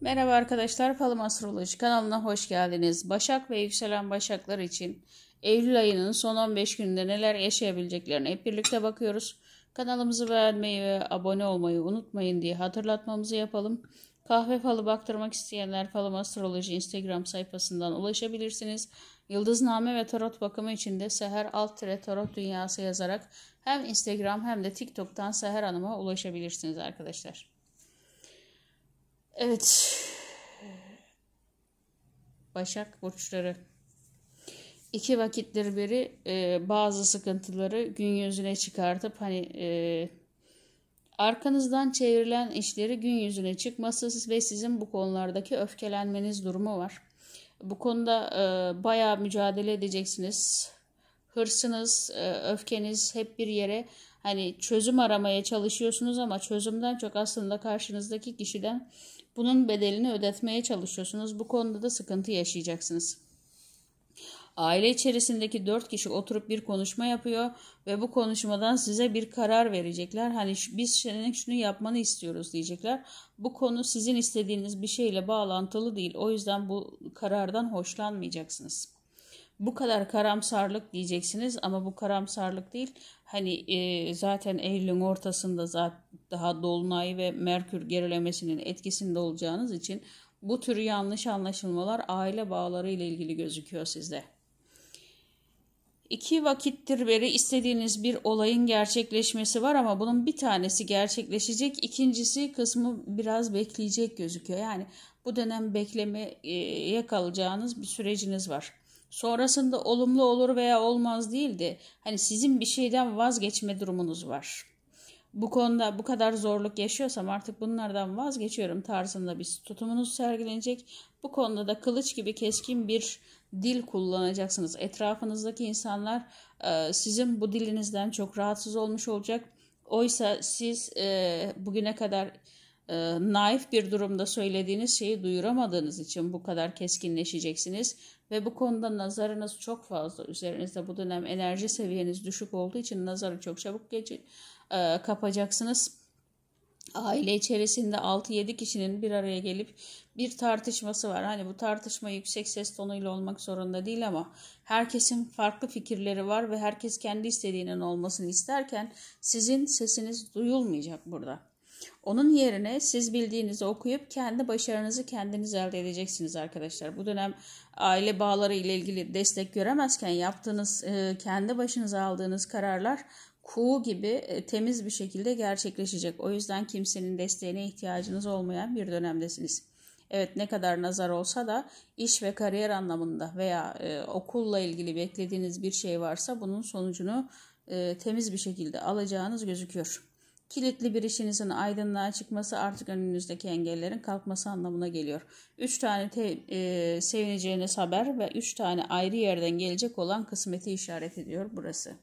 Merhaba arkadaşlar, Palım Astroloji kanalına hoş geldiniz. Başak ve yükselen başaklar için Eylül ayının son 15 gününde neler yaşayabileceklerini hep birlikte bakıyoruz. Kanalımızı beğenmeyi ve abone olmayı unutmayın diye hatırlatmamızı yapalım. Kahve falı baktırmak isteyenler Falım Astroloji Instagram sayfasından ulaşabilirsiniz. Yıldızname ve tarot bakımı için de Seher Alt Tarot Dünyası yazarak hem Instagram hem de TikTok'tan Seher Hanım'a ulaşabilirsiniz arkadaşlar. Evet. Başak burçları. İki vakitleri beri e, bazı sıkıntıları gün yüzüne çıkartıp hani e, arkanızdan çevrilen işleri gün yüzüne çıkması ve sizin bu konulardaki öfkelenmeniz durumu var. Bu konuda e, bayağı mücadele edeceksiniz. Hırsınız, e, öfkeniz hep bir yere hani çözüm aramaya çalışıyorsunuz ama çözümden çok aslında karşınızdaki kişiden bunun bedelini ödetmeye çalışıyorsunuz. Bu konuda da sıkıntı yaşayacaksınız. Aile içerisindeki dört kişi oturup bir konuşma yapıyor ve bu konuşmadan size bir karar verecekler. Hani biz senin şunu yapmanı istiyoruz diyecekler. Bu konu sizin istediğiniz bir şeyle bağlantılı değil. O yüzden bu karardan hoşlanmayacaksınız bu kadar karamsarlık diyeceksiniz ama bu karamsarlık değil. Hani e, zaten Eylül'ün ortasında zaten daha Dolunay ve Merkür gerilemesinin etkisinde olacağınız için bu tür yanlış anlaşılmalar aile bağları ile ilgili gözüküyor sizde. İki vakittir beri istediğiniz bir olayın gerçekleşmesi var ama bunun bir tanesi gerçekleşecek, ikincisi kısmı biraz bekleyecek gözüküyor. Yani bu dönem beklemeye kalacağınız bir süreciniz var sonrasında olumlu olur veya olmaz değildi. Hani sizin bir şeyden vazgeçme durumunuz var. Bu konuda bu kadar zorluk yaşıyorsam artık bunlardan vazgeçiyorum tarzında bir tutumunuz sergilenecek. Bu konuda da kılıç gibi keskin bir dil kullanacaksınız. Etrafınızdaki insanlar e, sizin bu dilinizden çok rahatsız olmuş olacak. Oysa siz e, bugüne kadar e, naif bir durumda söylediğiniz şeyi duyuramadığınız için bu kadar keskinleşeceksiniz ve bu konuda nazarınız çok fazla üzerinizde bu dönem enerji seviyeniz düşük olduğu için nazarı çok çabuk gece, e, kapacaksınız. Aile içerisinde 6-7 kişinin bir araya gelip bir tartışması var. Hani bu tartışma yüksek ses tonuyla olmak zorunda değil ama herkesin farklı fikirleri var ve herkes kendi istediğinin olmasını isterken sizin sesiniz duyulmayacak burada. Onun yerine siz bildiğinizi okuyup kendi başarınızı kendiniz elde edeceksiniz arkadaşlar. Bu dönem aile bağları ile ilgili destek göremezken yaptığınız, e, kendi başınıza aldığınız kararlar kuğu gibi e, temiz bir şekilde gerçekleşecek. O yüzden kimsenin desteğine ihtiyacınız olmayan bir dönemdesiniz. Evet ne kadar nazar olsa da iş ve kariyer anlamında veya e, okulla ilgili beklediğiniz bir şey varsa bunun sonucunu e, temiz bir şekilde alacağınız gözüküyor. Kilitli bir işinizin aydınlığa çıkması artık önünüzdeki engellerin kalkması anlamına geliyor. Üç tane te, e, sevineceğiniz haber ve üç tane ayrı yerden gelecek olan kısmeti işaret ediyor burası.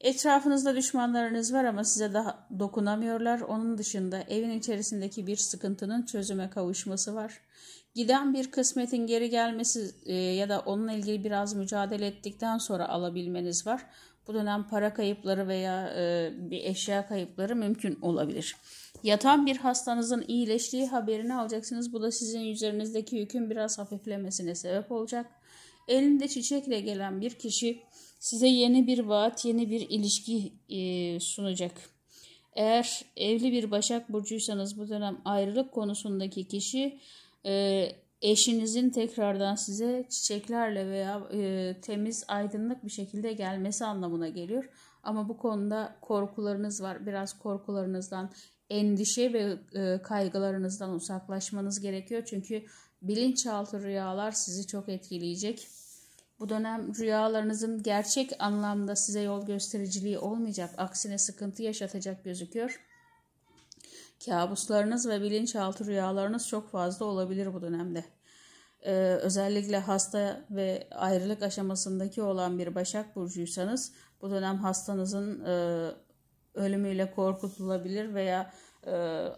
Etrafınızda düşmanlarınız var ama size daha dokunamıyorlar. Onun dışında evin içerisindeki bir sıkıntının çözüme kavuşması var. Giden bir kısmetin geri gelmesi e, ya da onunla ilgili biraz mücadele ettikten sonra alabilmeniz var. Bu dönem para kayıpları veya e, bir eşya kayıpları mümkün olabilir. Yatan bir hastanızın iyileştiği haberini alacaksınız. Bu da sizin üzerinizdeki yükün biraz hafiflemesine sebep olacak. Elinde çiçekle gelen bir kişi size yeni bir vaat, yeni bir ilişki e, sunacak. Eğer evli bir Başak Burcuysanız bu dönem ayrılık konusundaki kişi e, eşinizin tekrardan size çiçeklerle veya e, temiz aydınlık bir şekilde gelmesi anlamına geliyor. Ama bu konuda korkularınız var. Biraz korkularınızdan, endişe ve e, kaygılarınızdan uzaklaşmanız gerekiyor. Çünkü bilinçaltı rüyalar sizi çok etkileyecek. Bu dönem rüyalarınızın gerçek anlamda size yol göstericiliği olmayacak. Aksine sıkıntı yaşatacak gözüküyor. Kabuslarınız ve bilinçaltı rüyalarınız çok fazla olabilir bu dönemde e, özellikle hasta ve ayrılık aşamasındaki olan bir Başak Burcuysanız bu dönem hastanızın e, ölümüyle korkutulabilir veya e,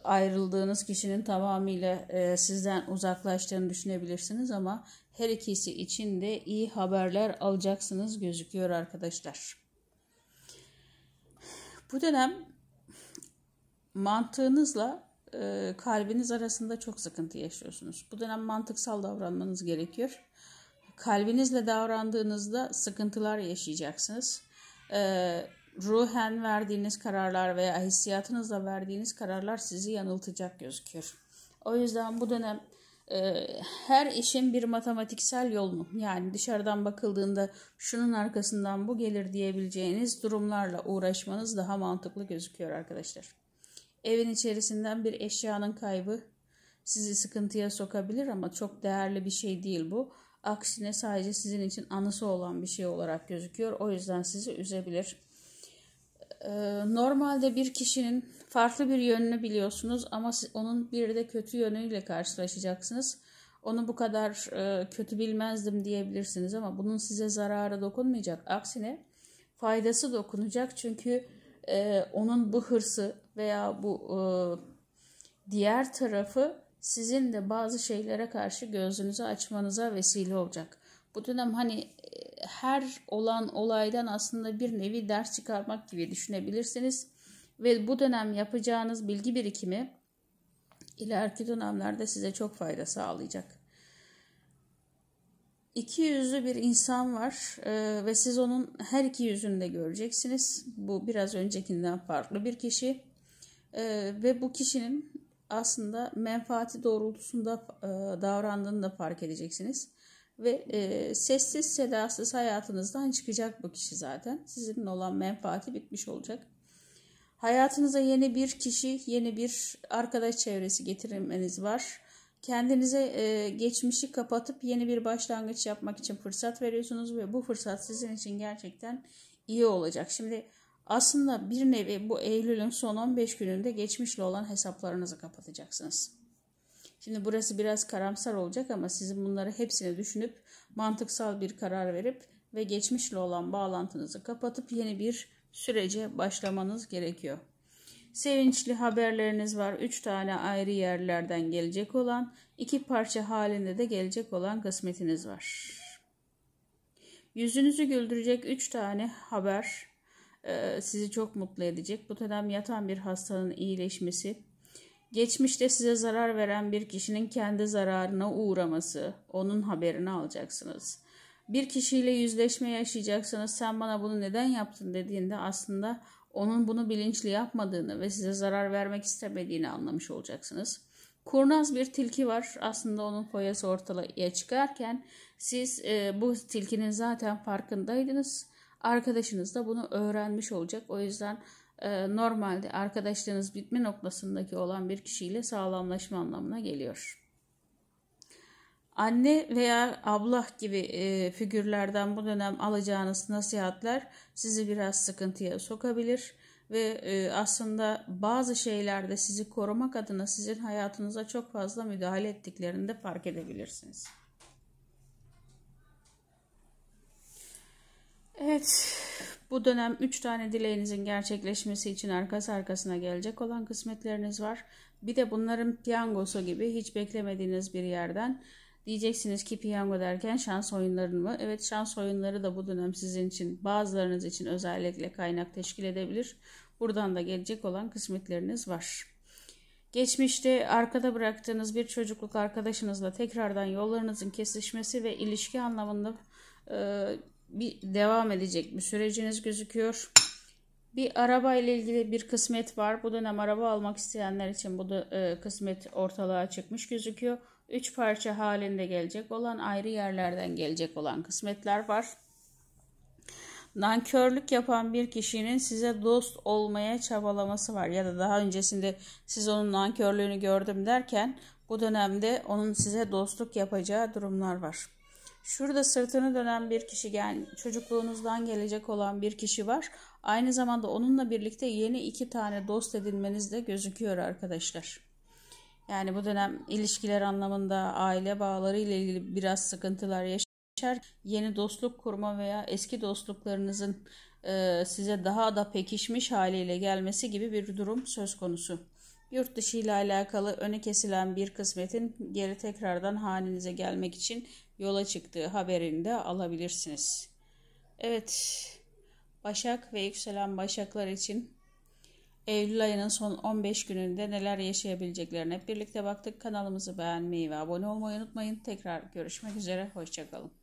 ayrıldığınız kişinin tamamıyla e, sizden uzaklaştığını düşünebilirsiniz ama her ikisi için de iyi haberler alacaksınız gözüküyor arkadaşlar. Bu dönem mantığınızla e, kalbiniz arasında çok sıkıntı yaşıyorsunuz. Bu dönem mantıksal davranmanız gerekiyor. Kalbinizle davrandığınızda sıkıntılar yaşayacaksınız. E, ruhen verdiğiniz kararlar veya hissiyatınızla verdiğiniz kararlar sizi yanıltacak gözüküyor. O yüzden bu dönem e, her işin bir matematiksel yolunu yani dışarıdan bakıldığında şunun arkasından bu gelir diyebileceğiniz durumlarla uğraşmanız daha mantıklı gözüküyor arkadaşlar. Evin içerisinden bir eşyanın kaybı sizi sıkıntıya sokabilir ama çok değerli bir şey değil bu. Aksine sadece sizin için anısı olan bir şey olarak gözüküyor. O yüzden sizi üzebilir. Ee, normalde bir kişinin farklı bir yönünü biliyorsunuz ama onun bir de kötü yönüyle karşılaşacaksınız. Onu bu kadar e, kötü bilmezdim diyebilirsiniz ama bunun size zararı dokunmayacak. Aksine faydası dokunacak çünkü e, onun bu hırsı, veya bu e, diğer tarafı sizin de bazı şeylere karşı gözünüzü açmanıza vesile olacak. Bu dönem hani e, her olan olaydan aslında bir nevi ders çıkarmak gibi düşünebilirsiniz. Ve bu dönem yapacağınız bilgi birikimi ileriki dönemlerde size çok fayda sağlayacak İki yüzlü bir insan var e, ve siz onun her iki yüzünü de göreceksiniz. Bu biraz öncekinden farklı bir kişi. E, ve bu kişinin aslında menfaati doğrultusunda e, davrandığını da fark edeceksiniz. Ve e, sessiz sedasız hayatınızdan çıkacak bu kişi zaten. Sizin olan menfaati bitmiş olacak. Hayatınıza yeni bir kişi, yeni bir arkadaş çevresi getirmeniz var. Kendinize e, geçmişi kapatıp yeni bir başlangıç yapmak için fırsat veriyorsunuz ve bu fırsat sizin için gerçekten iyi olacak. Şimdi aslında bir nevi bu Eylül'ün son 15 gününde geçmişle olan hesaplarınızı kapatacaksınız. Şimdi burası biraz karamsar olacak ama sizin bunları hepsini düşünüp mantıksal bir karar verip ve geçmişle olan bağlantınızı kapatıp yeni bir sürece başlamanız gerekiyor. Sevinçli haberleriniz var. Üç tane ayrı yerlerden gelecek olan, iki parça halinde de gelecek olan kısmetiniz var. Yüzünüzü güldürecek üç tane haber e, sizi çok mutlu edecek. Bu dönem yatan bir hastanın iyileşmesi, geçmişte size zarar veren bir kişinin kendi zararına uğraması, onun haberini alacaksınız. Bir kişiyle yüzleşme yaşayacaksınız. Sen bana bunu neden yaptın dediğinde aslında onun bunu bilinçli yapmadığını ve size zarar vermek istemediğini anlamış olacaksınız. Kurnaz bir tilki var. Aslında onun foyası ortaya çıkarken siz e, bu tilkinin zaten farkındaydınız Arkadaşınız da bunu öğrenmiş olacak. O yüzden e, normalde arkadaşlığınız bitme noktasındaki olan bir kişiyle sağlamlaşma anlamına geliyor. Anne veya abla gibi e, figürlerden bu dönem alacağınız nasihatler sizi biraz sıkıntıya sokabilir ve e, aslında bazı şeylerde sizi korumak adına sizin hayatınıza çok fazla müdahale ettiklerini de fark edebilirsiniz. Evet, bu dönem 3 tane dileğinizin gerçekleşmesi için arkası arkasına gelecek olan kısmetleriniz var. Bir de bunların piyangosu gibi hiç beklemediğiniz bir yerden diyeceksiniz ki piyango derken şans oyunları mı? Evet şans oyunları da bu dönem sizin için bazılarınız için özellikle kaynak teşkil edebilir. Buradan da gelecek olan kısmetleriniz var. Geçmişte arkada bıraktığınız bir çocukluk arkadaşınızla tekrardan yollarınızın kesişmesi ve ilişki anlamında e, bir devam edecek bir süreciniz gözüküyor. Bir araba ile ilgili bir kısmet var. Bu dönem araba almak isteyenler için bu da e, kısmet ortalığa çıkmış gözüküyor. Üç parça halinde gelecek olan ayrı yerlerden gelecek olan kısmetler var. Nankörlük yapan bir kişinin size dost olmaya çabalaması var ya da daha öncesinde siz onun nankörlüğünü gördüm derken bu dönemde onun size dostluk yapacağı durumlar var. Şurada sırtını dönen bir kişi yani çocukluğunuzdan gelecek olan bir kişi var. Aynı zamanda onunla birlikte yeni iki tane dost edinmeniz de gözüküyor arkadaşlar. Yani bu dönem ilişkiler anlamında aile bağları ile ilgili biraz sıkıntılar yaşar. Yeni dostluk kurma veya eski dostluklarınızın e, size daha da pekişmiş haliyle gelmesi gibi bir durum söz konusu. Yurt dışı ile alakalı öne kesilen bir kısmetin geri tekrardan halinize gelmek için yola çıktığı haberini de alabilirsiniz. Evet, Başak ve yükselen Başaklar için Eylül ayının son 15 gününde neler yaşayabileceklerine birlikte baktık. Kanalımızı beğenmeyi ve abone olmayı unutmayın. Tekrar görüşmek üzere, hoşçakalın.